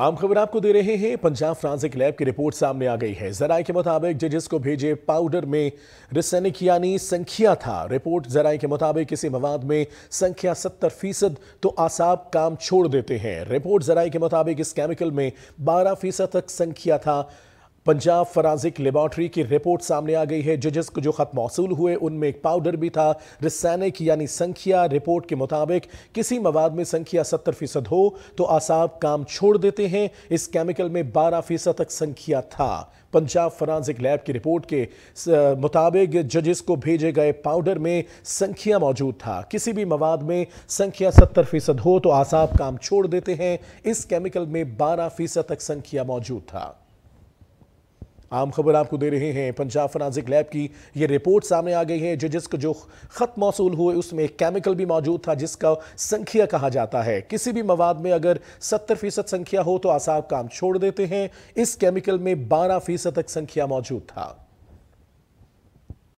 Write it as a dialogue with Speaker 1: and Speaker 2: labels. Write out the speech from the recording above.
Speaker 1: आम खबर आपको दे रहे हैं पंजाब फ्रांसिक लैब की रिपोर्ट सामने आ गई है जराए के मुताबिक जजिस को भेजे पाउडर में रिसनिक यानी संख्या था रिपोर्ट जराए के मुताबिक किसी मवाद में संख्या 70 फीसद तो आसाब काम छोड़ देते हैं रिपोर्ट जराए के मुताबिक इस केमिकल में 12 फीसद तक संख्या था पंजाब फराजिक लेबॉर्ट्री की रिपोर्ट सामने आ गई है जजेस को जो ख़त मौसू हुए उनमें एक पाउडर भी था रिसैनिक यानी संख्या रिपोर्ट के मुताबिक किसी मवाद में संख्या सत्तर फीसद हो तो आसाब काम छोड़ देते हैं इस केमिकल में बारह फीसद तक संख्या था पंजाब फराजिक लैब की रिपोर्ट के मुताबिक जजेस को भेजे गए पाउडर में संख्या मौजूद था किसी भी मवाद में संख्या सत्तर फीसद हो तो आसाब काम छोड़ देते हैं इस केमिकल में बारह फीसद तक संख्या मौजूद था आम खबर आपको दे रहे हैं पंजाब फनाजिक लैब की ये रिपोर्ट सामने आ गई है जो जिसको जो ख़त मौसू हुए उसमें एक केमिकल भी मौजूद था जिसका संख्या कहा जाता है किसी भी मवाद में अगर सत्तर फीसद संख्या हो तो आसाब काम छोड़ देते हैं इस केमिकल में बारह फीसद तक संख्या मौजूद था